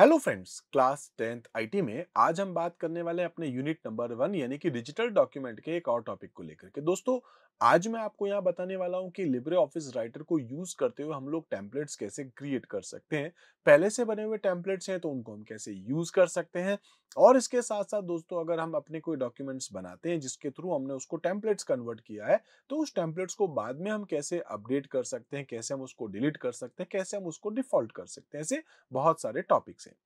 Hello friends class tenth IT में आज हम बात करने वाले अपने यूनिट नंबर वन यानी कि डिजिटल डॉक्यूमेंट के एक और टॉपिक को लेकर के दोस्तों आज मैं आपको यहाँ बताने वाला हूँ कि लिब्रे ऑफिस राइटर को यूज करते हुए हम लोग टेम्पलेट्स कैसे क्रिएट कर सकते हैं पहले से बने हुए टेम्पलेट्स हैं तो उनको हम कैसे यूज कर सकते हैं और इसके साथ साथ दोस्तों अगर हम अपने कोई डॉक्यूमेंट्स बनाते हैं जिसके थ्रू हमने उसको टेम्पलेट्स कन्वर्ट किया है तो उस टेम्पलेट्स को बाद में हम कैसे अपडेट कर सकते हैं कैसे हम उसको डिलीट कर सकते हैं कैसे हम उसको डिफॉल्ट कर सकते हैं ऐसे बहुत सारे टॉपिक्स हैं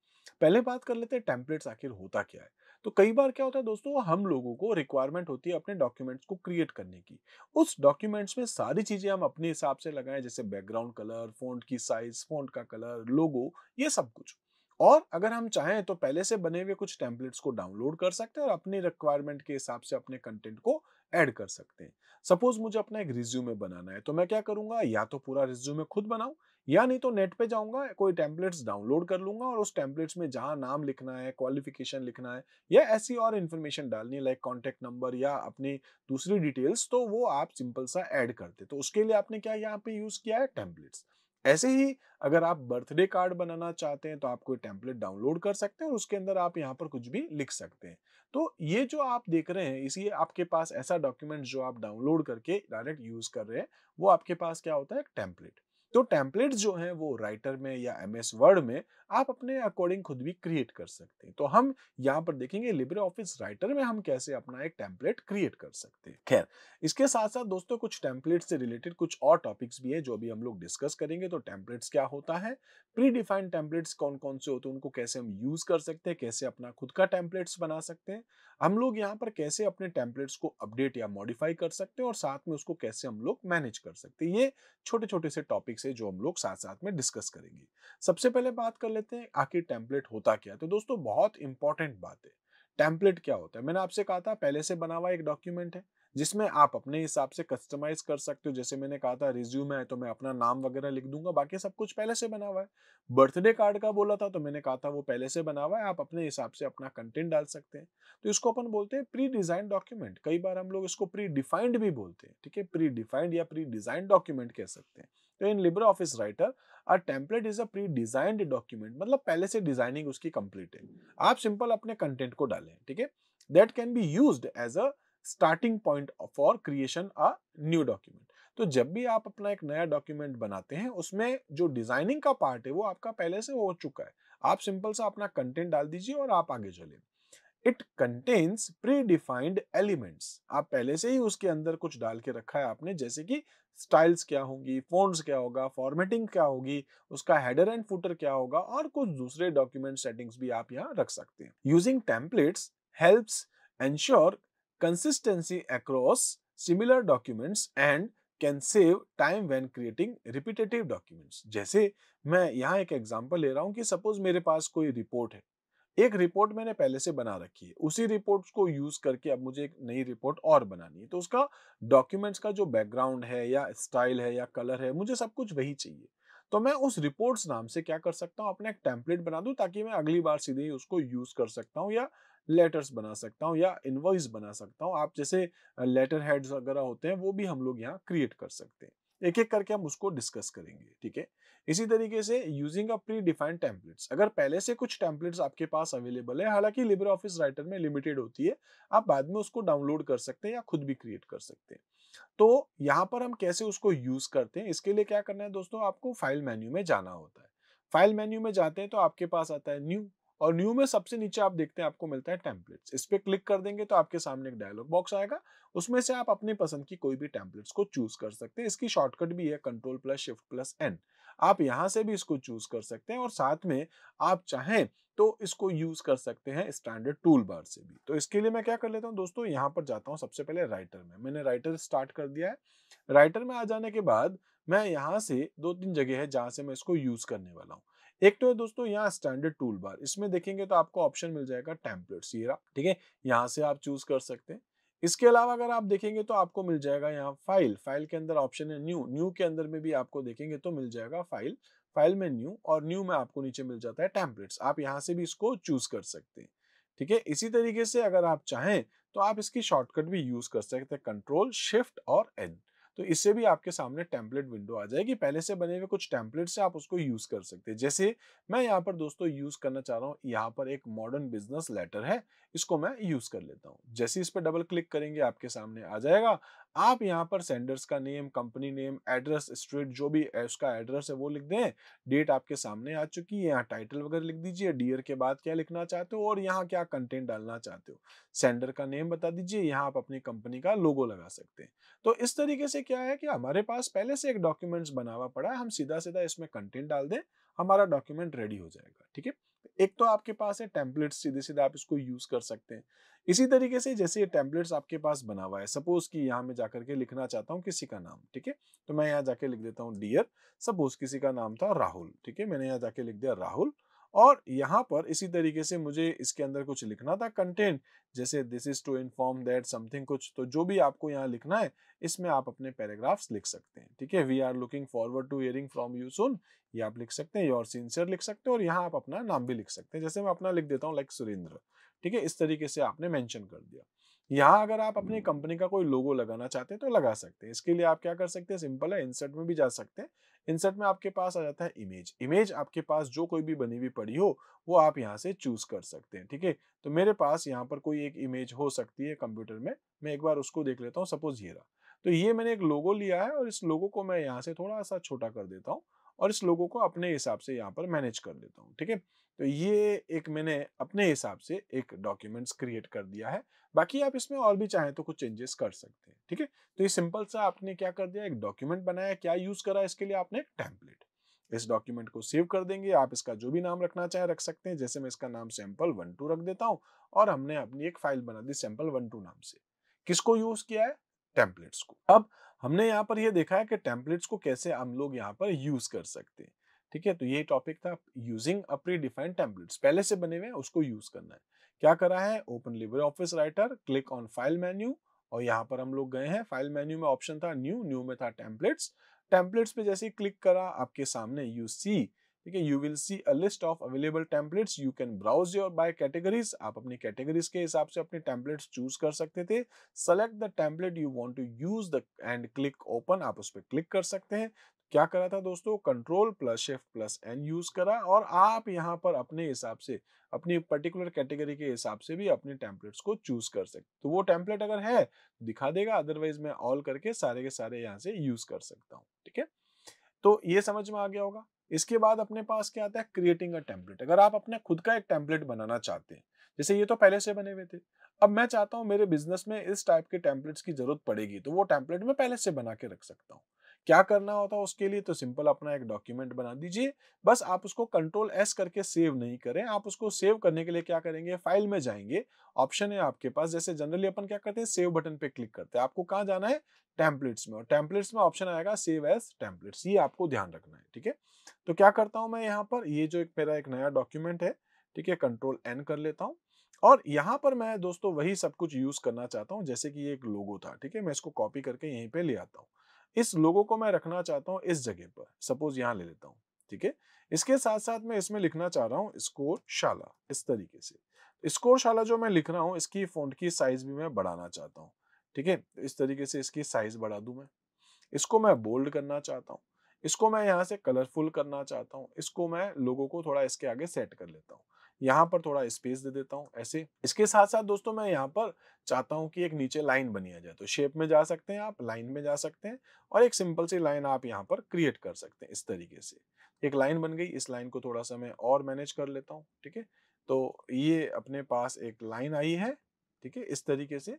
पहले बात कर लेते हैं टेम्पलेट्स आखिर होता क्या है तो कई बार क्या होता है दोस्तों हम लोगों को रिक्वायरमेंट होती है अपने डॉक्यूमेंट्स को क्रिएट करने की उस डॉक्यूमेंट्स में सारी चीज़ें हम अपने हिसाब से लगाएं जैसे बैकग्राउंड कलर फोन की साइज फोन का कलर लोगो ये सब कुछ और अगर हम चाहें तो पहले से बने हुए कुछ टेम्पलेट्स को डाउनलोड कर सकते हैं और अपने रिक्वायरमेंट के हिसाब से अपने कंटेंट को ऐड कर सकते हैं सपोज मुझे अपना एक रिज्यूमे बनाना है तो मैं क्या करूंगा या तो पूरा रिज्यूमे खुद बनाऊं या नहीं तो नेट पे जाऊंगा कोई टेम्पलेट्स डाउनलोड कर लूंगा और उस टेम्पलेट्स में जहाँ नाम लिखना है क्वालिफिकेशन लिखना है या ऐसी और इन्फॉर्मेशन डालनी लाइक कॉन्टेक्ट नंबर या अपनी दूसरी डिटेल्स तो वो आप सिंपल सा ऐड करते तो उसके लिए आपने क्या यहाँ पे यूज़ किया है टेम्पलेट्स ऐसे ही अगर आप बर्थडे कार्ड बनाना चाहते हैं तो आप कोई टेम्पलेट डाउनलोड कर सकते हैं और उसके अंदर आप यहाँ पर कुछ भी लिख सकते हैं तो ये जो आप देख रहे हैं इसी आपके पास ऐसा डॉक्यूमेंट जो आप डाउनलोड करके डायरेक्ट यूज कर रहे हैं वो आपके पास क्या होता है टेम्पलेट तो टेम्पलेट जो हैं वो राइटर में या एम एस वर्ड में आप अपने अकॉर्डिंग खुद भी क्रिएट कर सकते हैं तो हम यहाँ पर देखेंगे लिब्रे ऑफिस राइटर में हम कैसे अपना एक टेम्पलेट क्रिएट कर सकते हैं खैर इसके साथ साथ दोस्तों कुछ टेम्पलेट से रिलेटेड कुछ और टॉपिक्स भी है जो अभी हम लोग डिस्कस करेंगे तो टेम्पलेट्स क्या होता है प्री डिफाइंड टेम्पलेट्स कौन कौन से होते हैं उनको कैसे हम यूज कर सकते हैं कैसे अपना खुद का टेम्पलेट्स बना सकते हैं हम लोग यहाँ पर कैसे अपने टेम्पलेट्स को अपडेट या मॉडिफाई कर सकते हैं और साथ में उसको कैसे हम लोग मैनेज कर सकते हैं ये छोटे छोटे से टॉपिक्स है जो हम लोग साथ साथ में डिस्कस करेंगे सबसे पहले बात कर लेते हैं आखिर टेम्पलेट होता क्या तो दोस्तों बहुत इंपॉर्टेंट बात है टेम्पलेट क्या होता है मैंने आपसे कहा था पहले से बना हुआ एक डॉक्यूमेंट है जिसमें आप अपने हिसाब से कस्टमाइज कर सकते हो जैसे मैंने कहा था रिज्यूम है तो मैं अपना नाम वगैरह लिख दूंगा बाकी सब कुछ पहले से बना हुआ है बर्थडे कार्ड का बोला था तो मैंने कहा था वो पहले से बना हुआ है आप अपने हिसाब से अपना कंटेंट डाल सकते हैं तो इसको अपन बोलते हैं प्री डिजाइन डॉक्यूमेंट कई बार हम लोग इसको प्री डिफाइंड भी बोलते हैं ठीक है प्री डिफाइंड या प्री डिजाइन डॉक्यूमेंट कह सकते हैं तो in LibreOffice Writer a template is a pre designed document मतलब पहले से डिजाइनिंग उसकी कंप्लीट है आप सिंपल अपने कंटेंट को डालें ठीक है that can be use as a starting point for creation a new document तो जब भी आप अपना एक नया डॉक्यूमेंट बनाते हैं उसमें जो डिजाइनिंग का पार्ट है वो आपका पहले से हो चुका है आप सिंपल सा अपना कंटेंट डाल दीजिए और आप आगे चले it contains predefined elements आप पहले से ही उसके अंदर कुछ डाल के रखा है आपने जैसे कि स्टाइल्स क्या होंगी फोन्स क्या होगा फॉर्मेटिंग क्या होगी उसका हेडर एंड फुटर क्या होगा और कुछ दूसरे डॉक्यूमेंट सेटिंग्स भी आप यहाँ रख सकते हैं using templates helps ensure consistency across similar documents and can save time when creating repetitive documents. जैसे मैं यहाँ एक example ले रहा हूँ कि suppose मेरे पास कोई report है एक report मैंने पहले से बना रखी है उसी रिपोर्ट को use करके अब मुझे एक नई report और बनानी है तो उसका documents का जो background है या style है या color है मुझे सब कुछ वही चाहिए तो मैं उस रिपोर्ट्स नाम से क्या कर सकता हूँ अपना एक टेम्पलेट बना दूँ ताकि मैं अगली बार सीधे ही उसको यूज कर सकता हूँ या लेटर्स बना सकता हूँ या इन्वॉइस बना सकता हूँ आप जैसे लेटर हेड्स वगैरह होते हैं वो भी हम लोग यहाँ क्रिएट कर सकते हैं एक एक करके हम उसको डिस्कस करेंगे ठीक है इसी तरीके से using a predefined templates अगर पहले से कुछ टेम्पलेट्स आपके पास अवेलेबल है हालांकि लिबर ऑफिस राइटर में लिमिटेड होती है आप बाद में उसको डाउनलोड कर सकते हैं या खुद भी क्रिएट कर सकते हैं तो यहाँ पर हम कैसे उसको यूज करते हैं इसके लिए क्या करना है दोस्तों आपको फाइल मेन्यू में जाना होता है फाइल मेन्यू में जाते हैं तो आपके पास आता है न्यू और न्यू में सबसे नीचे आप देखते हैं आपको मिलता है टेम्पलेट्स इस पर क्लिक कर देंगे तो आपके सामने एक डायलॉग बॉक्स आएगा उसमें से आप अपने पसंद की कोई भी टेम्पलेट्स को चूज कर सकते हैं इसकी शॉर्टकट भी है control plus shift plus N आप यहां से भी इसको चूज कर सकते हैं और साथ में आप चाहें तो इसको यूज कर सकते हैं स्टैंडर्ड टूल बार से भी तो इसके लिए मैं क्या कर लेता हूँ दोस्तों यहाँ पर जाता हूँ सबसे पहले राइटर में मैंने राइटर स्टार्ट कर दिया है राइटर में आ जाने के बाद मैं यहाँ से दो तीन जगह है जहां से मैं इसको यूज करने वाला हूँ एक तो है दोस्तों यहाँ स्टैंडर्ड टूल बार इसमें देखेंगे तो आपको ऑप्शन मिल जाएगा टेम्पलेट ये रहा ठीक है यहाँ से आप चूज कर सकते हैं इसके अलावा अगर आप देखेंगे तो आपको मिल जाएगा यहाँ फाइल फाइल के अंदर ऑप्शन है न्यू न्यू के अंदर में भी आपको देखेंगे तो मिल जाएगा फाइल फाइल में न्यू और न्यू में आपको नीचे मिल जाता है टेम्पलेट्स आप यहाँ से भी इसको चूज कर सकते हैं ठीक है इसी तरीके से अगर आप चाहें तो आप इसकी शॉर्टकट भी यूज कर सकते हैं कंट्रोल शिफ्ट और एन तो इससे भी आपके सामने टेम्पलेट विंडो आ जाएगी पहले से बने हुए कुछ टेम्पलेट से आप उसको यूज कर सकते हैं जैसे मैं यहाँ पर दोस्तों यूज करना चाह रहा हूँ यहाँ पर एक मॉडर्न बिजनेस लेटर है इसको मैं यूज कर लेता हूँ जैसे इस पर डबल क्लिक करेंगे आपके सामने आ जाएगा आप यहाँ पर सेंडर्स का name company name address street जो भी उसका एड्रेस है वो लिख दें डेट आपके सामने आ चुकी है यहाँ टाइटल वगैरह लिख दीजिए डियर के बाद क्या लिखना चाहते हो और यहाँ क्या कंटेंट डालना चाहते हो सेंडर का नेम बता दीजिए यहाँ आप अपनी कंपनी का लोगो लगा सकते हैं तो इस तरीके से क्या है कि हमारे पास पहले से एक डॉक्यूमेंट्स बना हुआ पड़ा है हम सीधा सीधा इसमें कंटेंट डाल दें हमारा डॉक्यूमेंट रेडी हो जाएगा ठीक है एक तो आपके पास है टेम्पलेट्स सीधे सीधे आप इसको यूज कर सकते हैं इसी तरीके से जैसे ये टेम्पलेट्स आपके पास बना हुआ है सपोज कि यहाँ मैं जाकर के लिखना चाहता हूँ किसी का नाम ठीक है तो मैं यहाँ जाके लिख देता हूँ डियर सपोज किसी का नाम था राहुल ठीक है मैंने यहाँ जाके लिख दिया राहुल और यहाँ पर इसी तरीके से मुझे इसके अंदर कुछ लिखना था कंटेंट जैसे this is to inform that something कुछ तो जो भी आपको यहाँ लिखना है इसमें आप अपने पैराग्राफ्स लिख सकते हैं ठीक है we are looking forward to hearing from you सुन ये आप लिख सकते हैं योर सिंसियर लिख सकते हैं और यहाँ आप अपना नाम भी लिख सकते हैं जैसे मैं अपना लिख देता हूँ लाइक सुरेंद्र ठीक है इस तरीके से आपने मैंशन कर दिया यहाँ अगर आप अपनी कंपनी हम्म। का कोई लोगो लगाना चाहते हैं तो लगा सकते हैं इसके लिए आप क्या कर सकते हैं सिंपल है इंसर्ट में भी जा सकते हैं इंसर्ट में आपके पास आ जाता है इमेज इमेज आपके पास जो कोई भी बनी हुई पड़ी हो वो आप यहाँ से चूज कर सकते हैं ठीक है तो मेरे पास यहाँ पर कोई एक इमेज हो सकती है कंप्यूटर में मैं एक बार उसको देख लेता हूँ सपोज ये रहा तो ये मैंने एक लोगो लिया है और इस लोगो को मैं यहाँ से थोड़ा सा छोटा कर देता हूँ और इस लोगो को अपने हिसाब से यहाँ पर मैनेज कर लेता हूँ ठीक है तो ये एक मैंने अपने हिसाब से एक डॉक्यूमेंट्स क्रिएट कर दिया है बाकी आप इसमें और भी चाहें तो कुछ चेंजेस कर सकते हैं ठीक है तो ये सिंपल सा आपने क्या कर दिया एक डॉक्यूमेंट बनाया क्या यूज करा इसके लिए आपने टेम्पलेट इस डॉक्यूमेंट को सेव कर देंगे आप इसका जो भी नाम रखना चाहें रख सकते हैं जैसे मैं इसका नाम सैंपल वन टू रख देता हूँ और हमने अपनी एक फाइल बना दी सैंपल वन टू नाम से किसको यूज किया है टेम्पलेट्स को अब हमने यहाँ पर यह देखा है कि टेम्पलेट्स को कैसे हम लोग यहाँ पर यूज कर सकते हैं ठीक है तो ये टॉपिक था using a predefined templates पहले से बने हुए हैं उसको यूज करना है क्या करा है open LibreOffice Writer click on file menu और यहाँ पर हम लोग गए हैं फाइल मेन्यू में ऑप्शन था न्यू न्यू में था टेम्पलेट्स टेम्पलेट्स पे जैसे क्लिक करा आपके सामने यू सी ठीक है you will see a list of available templates you can browse your by categories आप अपनी कैटेगरीज के हिसाब से अपने टेम्पलेट्स चूज कर सकते थे select the template you want to use the and click open आप उस पर क्लिक कर सकते हैं क्या करा था दोस्तों control plus shift plus N use करा और आप यहाँ पर अपने हिसाब से अपनी पर्टिकुलर कैटेगरी के हिसाब से भी अपने टेम्पलेट्स को चूज कर सकते तो वो टेम्पलेट अगर है दिखा देगा अदरवाइज मैं ऑल करके सारे के सारे यहाँ से यूज कर सकता हूँ ठीक है तो ये समझ में आ गया होगा इसके बाद अपने पास क्या आता है क्रिएटिंग अ टेम्पलेट अगर आप अपने खुद का एक टेम्पलेट बनाना चाहते हैं जैसे ये तो पहले से बने हुए थे अब मैं चाहता हूँ मेरे बिजनेस में इस टाइप के टेम्पलेट्स की जरूरत पड़ेगी तो वो टेम्पलेट मैं पहले से बना के रख सकता हूँ क्या करना होता है उसके लिए तो सिंपल अपना एक डॉक्यूमेंट बना दीजिए बस आप उसको कंट्रोल एस करके सेव नहीं करें आप उसको सेव करने के लिए क्या करेंगे फाइल में जाएंगे ऑप्शन है आपके पास जैसे जनरली अपन क्या करते हैं सेव बटन पे क्लिक करते हैं आपको कहाँ जाना है टेम्पलेट्स में और टेम्पलेट्स में ऑप्शन आएगा सेव एस टेम्पलेट्स ये आपको ध्यान रखना है ठीक है तो क्या करता हूँ मैं यहाँ पर ये जो एक मेरा एक नया डॉक्यूमेंट है ठीक है कंट्रोल एन कर लेता हूँ और यहाँ पर मैं दोस्तों वही सब कुछ यूज करना चाहता हूँ जैसे कि ये एक लोगो था ठीक है मैं इसको कॉपी करके यहीं पे ले आता हूँ इस लोगो को मैं रखना चाहता हूँ इस जगह पर सपोज यहाँ ले लेता हूँ ठीक है इसके साथ साथ मैं इसमें लिखना चाह रहा हूँ स्कोर शाला इस तरीके से स्कोर शाला जो मैं लिख रहा हूँ इसकी फोन की साइज भी मैं बढ़ाना चाहता हूँ ठीक है इस तरीके से इसकी साइज बढ़ा दू मैं इसको मैं बोल्ड करना चाहता हूँ इसको मैं यहाँ से कलरफुल करना चाहता हूँ इसको मैं लोगों को थोड़ा इसके आगे सेट कर लेता हूँ यहाँ पर थोड़ा स्पेस दे देता हूँ ऐसे इसके साथ साथ दोस्तों मैं यहाँ पर चाहता हूँ कि एक नीचे लाइन बनी आ जाए तो शेप में जा सकते हैं आप लाइन में जा सकते हैं और एक सिंपल सी लाइन आप यहाँ पर क्रिएट कर सकते हैं इस तरीके से एक लाइन बन गई इस लाइन को थोड़ा सा मैं और मैनेज कर लेता हूँ ठीक है तो ये अपने पास एक लाइन आई है ठीक है इस तरीके से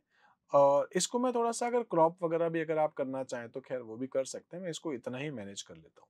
और इसको मैं थोड़ा सा अगर क्रॉप वगैरह भी अगर आप करना चाहें तो खैर वो भी कर सकते हैं मैं इसको इतना ही मैनेज कर लेता हूँ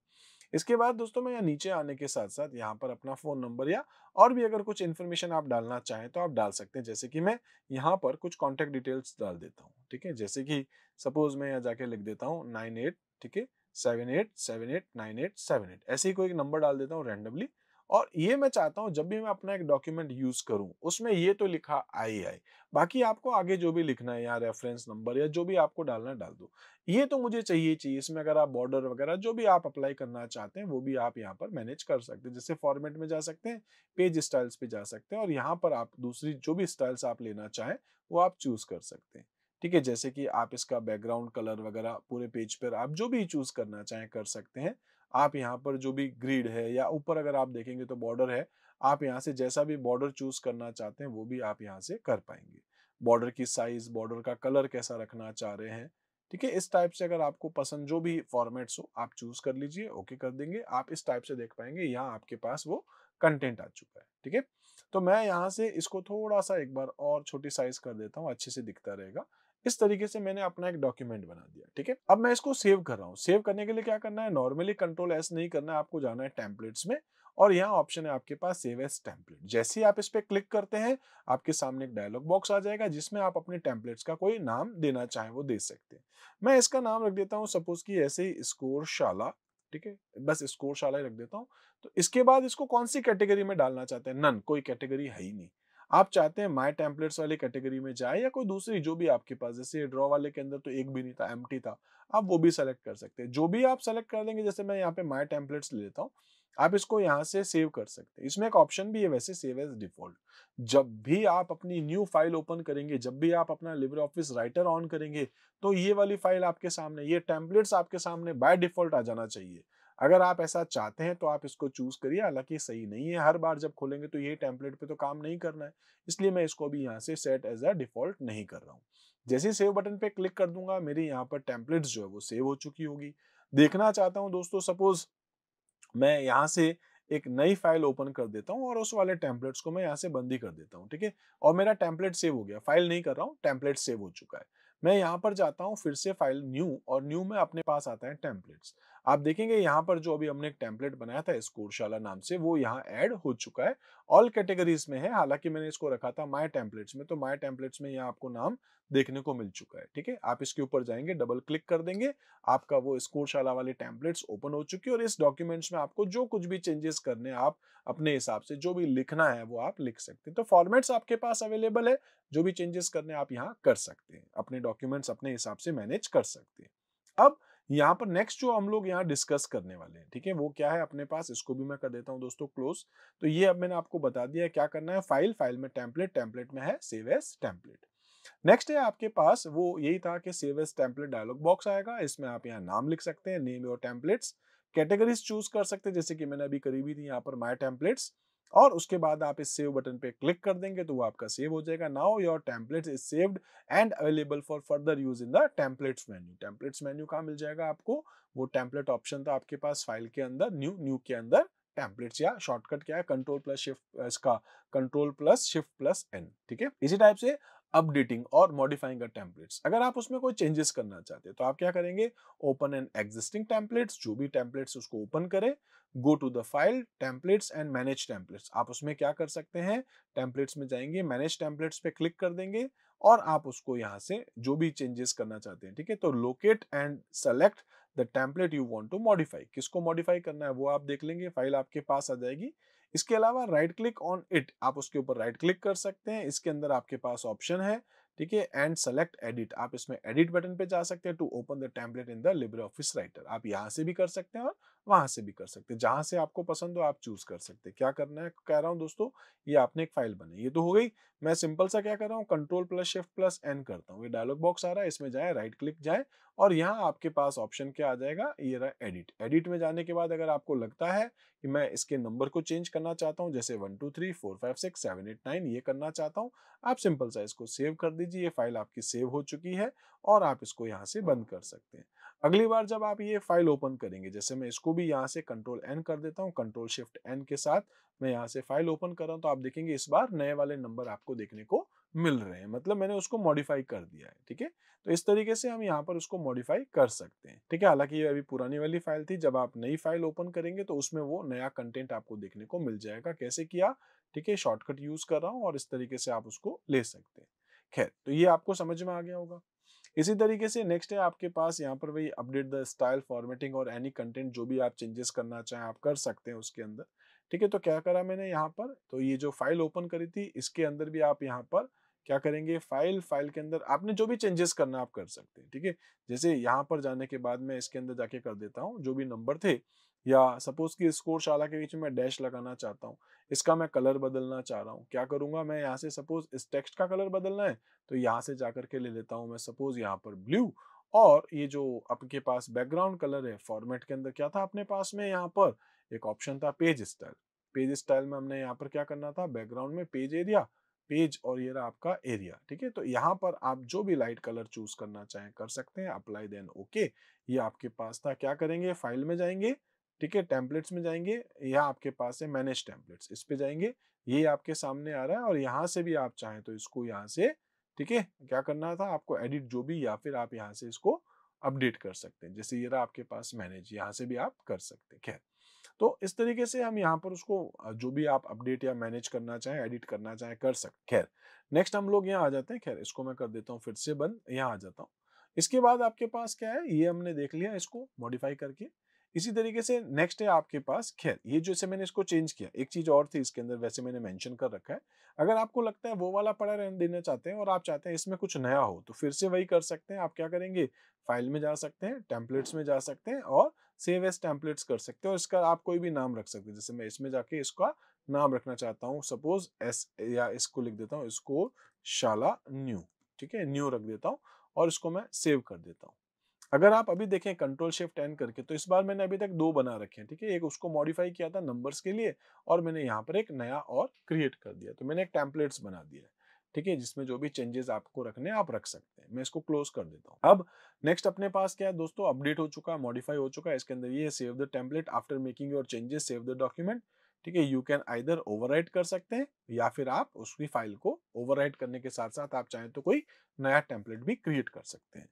इसके बाद दोस्तों मैं नीचे आने के साथ साथ यहाँ पर अपना फ़ोन नंबर या और भी अगर कुछ इन्फॉर्मेशन आप डालना चाहें तो आप डाल सकते हैं जैसे कि मैं यहाँ पर कुछ कॉन्टेक्ट डिटेल्स डाल देता हूँ ठीक है जैसे कि सपोज मैं यहाँ जाके लिख देता हूँ नाइन एट ठीक है seven eight seven eight nine eight seven eight ऐसे ही कोई नंबर डाल देता हूँ रैंडमली और ये मैं चाहता हूँ जब भी मैं अपना एक डॉक्यूमेंट यूज करूँ उसमें ये तो लिखा आई आई बाकी आपको आगे जो भी लिखना है या रेफरेंस नंबर या जो भी आपको डालना डाल दो ये तो मुझे चाहिए चाहिए इसमें अगर आप बॉर्डर वगैरह जो भी आप अप्लाई करना चाहते हैं वो भी आप यहाँ पर मैनेज कर सकते हैं जैसे फॉर्मेट में जा सकते हैं पेज स्टाइल्स पे जा सकते हैं और यहाँ पर आप दूसरी जो भी स्टाइल्स आप लेना चाहें वो आप चूज कर सकते हैं ठीक है जैसे कि आप इसका बैकग्राउंड कलर वगैरह पूरे पेज पर आप जो भी चूज करना चाहें कर सकते हैं आप यहाँ पर जो भी ग्रीड है या ऊपर अगर आप देखेंगे तो बॉर्डर है आप यहाँ से जैसा भी बॉर्डर चूज करना चाहते हैं वो भी आप यहाँ से कर पाएंगे बॉर्डर की साइज बॉर्डर का कलर कैसा रखना चाह रहे हैं ठीक है इस टाइप से अगर आपको पसंद जो भी फॉर्मेट्स हो आप चूज कर लीजिए ओके कर देंगे आप इस टाइप से देख पाएंगे यहाँ आपके पास वो कंटेंट आ चुका है ठीक है तो मैं यहाँ से इसको थोड़ा सा एक बार और छोटी साइज कर देता हूँ अच्छे से दिखता रहेगा इस तरीके से मैंने अपना एक डॉक्यूमेंट बना दिया ठीक है अब मैं इसको सेव कर रहा हूँ सेव करने के लिए क्या करना है नॉर्मली कंट्रोल एस नहीं करना है आपको जाना है टेम्पलेट्स में और यहाँ ऑप्शन है आपके पास सेव एस टेम्पलेट जैसे ही आप इस पर क्लिक करते हैं आपके सामने एक डायलॉग बॉक्स आ जाएगा जिसमें आप अपने टेम्पलेट्स का कोई नाम देना चाहे वो दे सकते हैं मैं इसका नाम रख देता हूँ सपोज की ऐसे ही स्कोर शाला ठीक है बस स्कोर शाला ही रख देता हूँ तो इसके बाद इसको कौन सी कैटेगरी में डालना चाहते हैं नन कोई कैटेगरी है ही नहीं आप चाहते हैं माई टेम्पलेट्स वाली कैटेगरी में जाए या कोई दूसरी जो भी आपके पास जैसे ड्रॉ वाले के अंदर तो एक भी नहीं था एम था आप वो भी सेलेक्ट कर सकते हैं जो भी आप सेलेक्ट कर लेंगे जैसे मैं यहाँ पे माई टेम्पलेट्स ले लेता हूँ आप इसको यहाँ से सेव कर सकते हैं इसमें एक ऑप्शन भी है वैसे सेव एज डिफॉल्ट जब भी आप अपनी न्यू फाइल ओपन करेंगे जब भी आप अपना लिब्रे ऑफिस राइटर ऑन करेंगे तो ये वाली फाइल आपके सामने ये टेम्पलेट्स आपके सामने बाय डिफॉल्ट आ जाना चाहिए अगर आप ऐसा चाहते हैं तो आप इसको चूज करिए हालांकि सही नहीं है हर बार जब खोलेंगे तो ये टेम्पलेट पे तो काम नहीं करना है इसलिए मैं इसको भी यहाँ से सेट एज अ डिफॉल्ट नहीं कर रहा हूँ जैसे सेव बटन पे क्लिक कर दूंगा मेरे यहाँ पर टेम्पलेट जो है वो सेव हो चुकी होगी देखना चाहता हूँ दोस्तों सपोज मैं यहाँ से एक नई फाइल ओपन कर देता हूँ और उस वाले टेम्पलेट्स को मैं यहाँ से बंदी कर देता हूँ ठीक है और मेरा टेम्पलेट सेव हो गया फाइल नहीं कर रहा हूँ टेम्पलेट सेव हो चुका है मैं यहाँ पर जाता हूँ फिर से फाइल न्यू और न्यू में अपने पास आता है टेम्पलेट्स आप देखेंगे यहाँ पर जो अभी हमने एक टेम्पलेट बनाया था स्कोरशाला नाम से वो यहाँ ऐड हो चुका है ऑल कैटेगरीज में है हालांकि मैंने इसको रखा था माय टेम्पलेट्स में तो माय टेम्पलेट्स में यहाँ आपको नाम देखने को मिल चुका है ठीक है आप इसके ऊपर जाएंगे डबल क्लिक कर देंगे आपका वो स्कोरशाला वाले टेम्पलेट्स ओपन हो चुकी है और इस डॉक्यूमेंट्स में आपको जो कुछ भी चेंजेस करने आप अपने हिसाब से जो भी लिखना है वो आप लिख सकते हैं तो फॉर्मेट्स आपके पास अवेलेबल है जो भी चेंजेस करने आप यहाँ कर सकते हैं अपने डॉक्यूमेंट्स अपने हिसाब से मैनेज कर सकते हैं अब यहाँ पर नेक्स्ट जो हम लोग यहाँ डिस्कस करने वाले हैं ठीक है वो क्या है अपने पास इसको भी मैं कर देता हूँ दोस्तों क्लोज तो ये अब मैंने आपको बता दिया क्या करना है फाइल फाइल में टेम्पलेट टेम्पलेट में है सेव एस टेम्पलेट नेक्स्ट है आपके पास वो यही था कि save as template dialog box आएगा इसमें आप यहाँ नाम लिख सकते हैं name your templates categories choose कर सकते हैं जैसे कि मैंने अभी करी भी थी यहाँ पर माई टेम्पलेट्स और उसके बाद आप इस सेव बटन पे क्लिक कर देंगे तो वो आपका सेव हो जाएगा now your template is saved and available for further use in the templates menu templates menu कहाँ मिल जाएगा आपको वो टेम्पलेट ऑप्शन था आपके पास फाइल के अंदर न्यू न्यू के अंदर टेम्पलेट्स या शॉर्टकट क्या है कंट्रोल प्लस शिफ्ट इसका control plus shift plus N ठीक है इसी टाइप से अपडेटिंग और मॉडिफाइंग टेम्पलेट्स अगर आप उसमें कोई चेंजेस करना चाहते हैं तो आप क्या करेंगे ओपन एन एग्जिस्टिंग टेम्पलेट्स जो भी टेम्पलेट्स उसको ओपन करें go to the file templates and manage templates आप उसमें क्या कर सकते हैं टेम्पलेट्स में जाएंगे मैनेज टेम्पलेट्स पे क्लिक कर देंगे और आप उसको यहाँ से जो भी चेंजेस करना चाहते हैं ठीक है तो locate and select the template you want to modify किसको मॉडिफाई करना है वो आप देख लेंगे फाइल आपके पास आ जाएगी इसके अलावा राइट क्लिक ऑन इट आप उसके ऊपर राइट क्लिक कर सकते हैं इसके अंदर आपके पास ऑप्शन है ठीक है एंड सेलेक्ट एडिट आप इसमें एडिट बटन पे जा सकते हैं to open the template in the LibreOffice Writer आप यहाँ से भी कर सकते हैं और वहां से भी कर सकते हैं जहां से आपको पसंद हो आप चूज कर सकते हैं क्या करना है कह रहा हूँ दोस्तों ये आपने एक फाइल बनाई ये तो हो गई मैं सिंपल सा क्या कर रहा हूँ control plus shift plus N करता हूँ ये डायलॉग बॉक्स आ रहा है इसमें जाए राइट क्लिक जाए और यहाँ आपके पास ऑप्शन क्या आ जाएगा ये रहा एडिट एडिट में जाने के बाद अगर आपको लगता है कि मैं इसके नंबर को चेंज करना चाहता हूँ जैसे one two three four five six seven eight nine ये करना चाहता हूँ आप सिंपल सा इसको सेव कर दीजिए ये फाइल आपकी सेव हो चुकी है और आप इसको यहाँ से बंद कर सकते हैं अगली बार जब आप ये फाइल ओपन करेंगे जैसे मैं इसको भी यहाँ से कंट्रोल एन कर देता हूँ कंट्रोल शिफ्ट एन के साथ मैं यहाँ से फाइल ओपन कर रहा हूँ तो आप देखेंगे इस बार नए वाले नंबर आप आपको देखने को मिल रहे हैं मतलब मैंने उसको मॉडिफाई कर दिया है ठीक है तो इस तरीके से हम यहाँ पर उसको मॉडिफाई कर सकते हैं ठीक है हालांकि ये अभी पुरानी वाली फाइल थी जब आप नई फाइल ओपन करेंगे तो उसमें वो नया कंटेंट आपको देखने को मिल जाएगा कैसे किया ठीक है शॉर्टकट यूज कर रहा हूँ और इस तरीके से आप उसको ले सकते हैं खैर तो ये आपको समझ में आ गया होगा इसी तरीके से नेक्स्ट है आपके पास यहाँ पर वही अपडेट द स्टाइल फॉर्मेटिंग और एनी कंटेंट जो भी आप चेंजेस करना चाहें आप कर सकते हैं उसके अंदर ठीक है तो क्या करा मैंने यहाँ पर तो ये जो फाइल ओपन करी थी इसके अंदर भी आप यहाँ पर क्या करेंगे फाइल फाइल के अंदर आपने जो भी चेंजेस करना आप कर सकते हैं ठीक है जैसे यहाँ पर जाने के बाद मैं इसके अंदर जाके कर देता हूँ जो भी नंबर थे या सपोज की स्कोर शाला के बीच में डैश लगाना चाहता हूँ इसका मैं कलर बदलना चाह रहा हूँ क्या करूंगा मैं यहाँ से सपोज इस टेक्स्ट का कलर बदलना है तो यहाँ से जा करके ले लेता हूँ मैं सपोज यहाँ पर ब्लू और ये जो आपके पास बैकग्राउंड कलर है फॉर्मेट के अंदर क्या था अपने पास में यहाँ पर एक ऑप्शन था पेज स्टाइल पेज स्टाइल में हमने यहाँ पर क्या करना था बैकग्राउंड में पेज एरिया पेज और ये रहा आपका एरिया ठीक है तो यहाँ पर आप जो भी लाइट कलर चूज करना चाहें कर सकते हैं अप्लाई देन ओके ये आपके पास था क्या करेंगे फाइल में जाएंगे ठीक है टेम्पलेट्स में जाएंगे यह आपके पास है मैनेज टेम्पलेट्स इस पे जाएंगे ये आपके सामने आ रहा है और यहाँ से भी आप चाहें तो इसको यहाँ से ठीक है क्या करना था आपको एडिट जो भी या फिर आप यहाँ से इसको अपडेट कर सकते हैं जैसे ये रहा आपके पास मैनेज यहाँ से भी आप कर सकते हैं खैर तो इस तरीके से हम यहाँ पर उसको जो भी आप अपडेट या मैनेज करना चाहें एडिट करना चाहें कर सकते खैर नेक्स्ट हम लोग यहाँ आ जाते हैं खैर इसको मैं कर देता हूँ फिर से बंद यहाँ आ जाता हूँ इसके बाद आपके पास क्या है ये हमने देख लिया इसको मॉडिफाई करके इसी तरीके से नेक्स्ट है आपके पास खैर ये जो मैंने इसको चेंज किया एक चीज और थी इसके अंदर वैसे मैंने मेंशन कर रखा है अगर आपको लगता है वो वाला पड़ा रहने देना चाहते हैं और आप चाहते हैं इसमें कुछ नया हो तो फिर से वही कर सकते हैं आप क्या करेंगे फाइल में जा सकते हैं टेम्पलेट्स में जा सकते हैं और सेव एस टेम्पलेट्स कर सकते हो इसका आप कोई भी नाम रख सकते हो जैसे मैं इसमें जाके इसका नाम रखना चाहता हूँ सपोज एस या इसको लिख देता हूँ इसको शाला न्यू ठीक है न्यू रख देता हूँ और इसको मैं सेव कर देता हूँ अगर आप अभी देखें कंट्रोल शिफ्ट एन करके तो इस बार मैंने अभी तक दो बना रखे हैं ठीक है एक उसको मॉडिफाई किया था नंबर्स के लिए और मैंने यहाँ पर एक नया और क्रिएट कर दिया तो मैंने एक टेम्पलेट्स बना दिया ठीक है जिसमें जो भी चेंजेस आपको रखने आप रख सकते हैं मैं इसको क्लोज कर देता हूँ अब नेक्स्ट अपने पास क्या है दोस्तों अपडेट हो चुका है मॉडिफाई हो चुका है इसके अंदर ये save the template after making your changes save the document ठीक है यू कैन आइदर ओवर कर सकते हैं या फिर आप उसकी फाइल को ओवर करने के साथ साथ आप चाहें तो कोई नया टेम्पलेट भी क्रिएट कर सकते हैं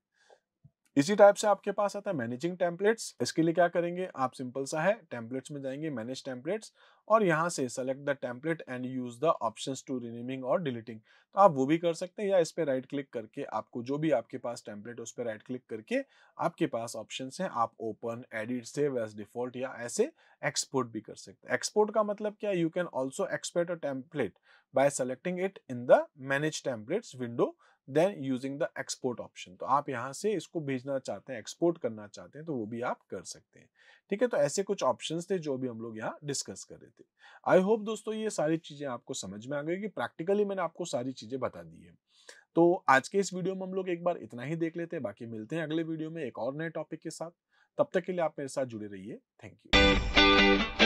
इसी टाइप से आपके पास आता है मैनेजिंग टेम्पलेट्स इसके लिए क्या करेंगे आप सिंपल सा है टेम्पलेट्स में जाएंगे मैनेज टेम्पलेट्स और यहाँ से select the template and use the options to renaming और डिलीटिंग तो आप वो भी कर सकते हैं या इस पर राइट क्लिक करके आपको जो भी आपके पास टेम्पलेट उस पर राइट क्लिक करके आपके पास ऑप्शन है आप open edit save as default या ऐसे एक्सपोर्ट भी कर सकते हैं एक्सपोर्ट का मतलब क्या you can also export a template by selecting it in the manage templates window then using the export option तो आप यहाँ से इसको भेजना चाहते हैं एक्सपोर्ट करना चाहते हैं तो वो भी आप कर सकते हैं ठीक है तो ऐसे कुछ ऑप्शन थे जो भी हम लोग यहाँ डिस्कस कर रहे थे आई होप दोस्तों ये सारी चीज़ें आपको समझ में आ गई कि प्रैक्टिकली मैंने आपको सारी चीज़ें बता दी है तो आज के इस वीडियो में हम लोग एक बार इतना ही देख लेते हैं बाकी मिलते हैं अगले वीडियो में एक और नए टॉपिक के साथ तब तक के लिए आप मेरे साथ जुड़े रहिए थैंक यू